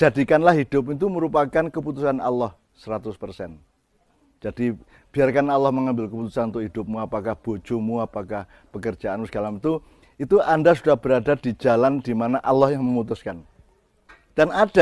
jadikanlah hidup itu merupakan keputusan Allah 100%. Jadi biarkan Allah mengambil keputusan untuk hidupmu, apakah bojomu, apakah pekerjaanmu segala itu, itu Anda sudah berada di jalan di mana Allah yang memutuskan. Dan ada